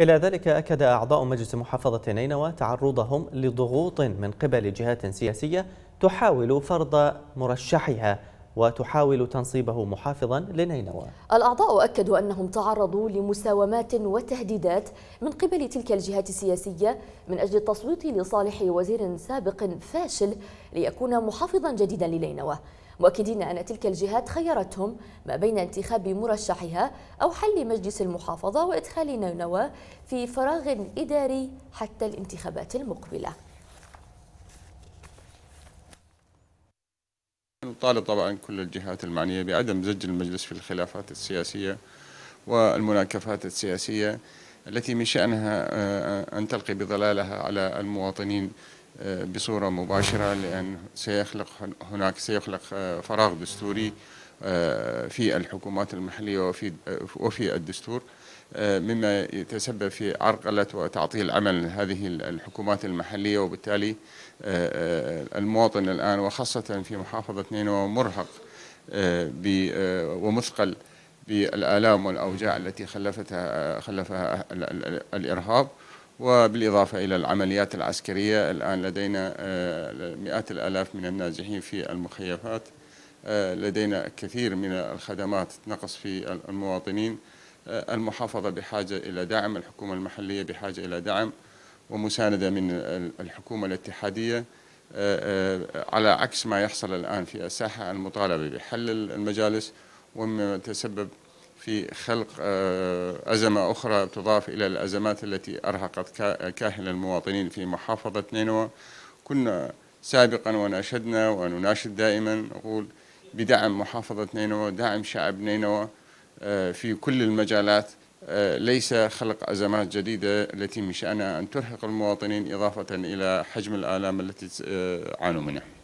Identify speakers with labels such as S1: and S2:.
S1: إلى ذلك أكد أعضاء مجلس محافظة نينوى تعرضهم لضغوط من قبل جهات سياسية تحاول فرض مرشحها وتحاول تنصيبه محافظا لنينوى
S2: الأعضاء أكدوا أنهم تعرضوا لمساومات وتهديدات من قبل تلك الجهات السياسية من أجل التصويت لصالح وزير سابق فاشل ليكون محافظا جديدا لنينوى مؤكدين أن تلك الجهات خيرتهم ما بين انتخاب مرشحها أو حل مجلس المحافظة وإدخال نينوى في فراغ إداري حتى الانتخابات المقبلة
S1: ونطالب طبعا كل الجهات المعنية بعدم زج المجلس في الخلافات السياسية والمناكفات السياسية التي من شأنها آه، أن تلقي بظلالها على المواطنين آه، بصورة مباشرة لأن سيخلق هناك سيخلق آه، فراغ دستوري آه، في الحكومات المحلية وفي وفي الدستور آه، مما يتسبب في عرقلة وتعطيل عمل هذه الحكومات المحلية وبالتالي آه، المواطن الآن وخاصة في محافظة نينوى مرهق ومثقل بالآلام والأوجاع التي خلفتها خلفها الإرهاب وبالإضافة إلى العمليات العسكرية الآن لدينا مئات الآلاف من النازحين في المخيفات آه، لدينا كثير من الخدمات نقص في المواطنين آه، المحافظة بحاجة إلى دعم الحكومة المحلية بحاجة إلى دعم ومساندة من الحكومة الاتحادية آه، على عكس ما يحصل الآن في الساحة المطالبة بحل المجالس ومما تسبب في خلق أزمة أخرى تضاف إلى الأزمات التي أرهقت كاهل المواطنين في محافظة نينوى كنا سابقا وناشدنا ونناشد دائما نقول بدعم محافظة نينوى دعم شعب نينوى آه، في كل المجالات آه، ليس خلق أزمات جديدة التي من شأنها أن ترهق المواطنين إضافة إلى حجم الآلام التي آه، عانوا منها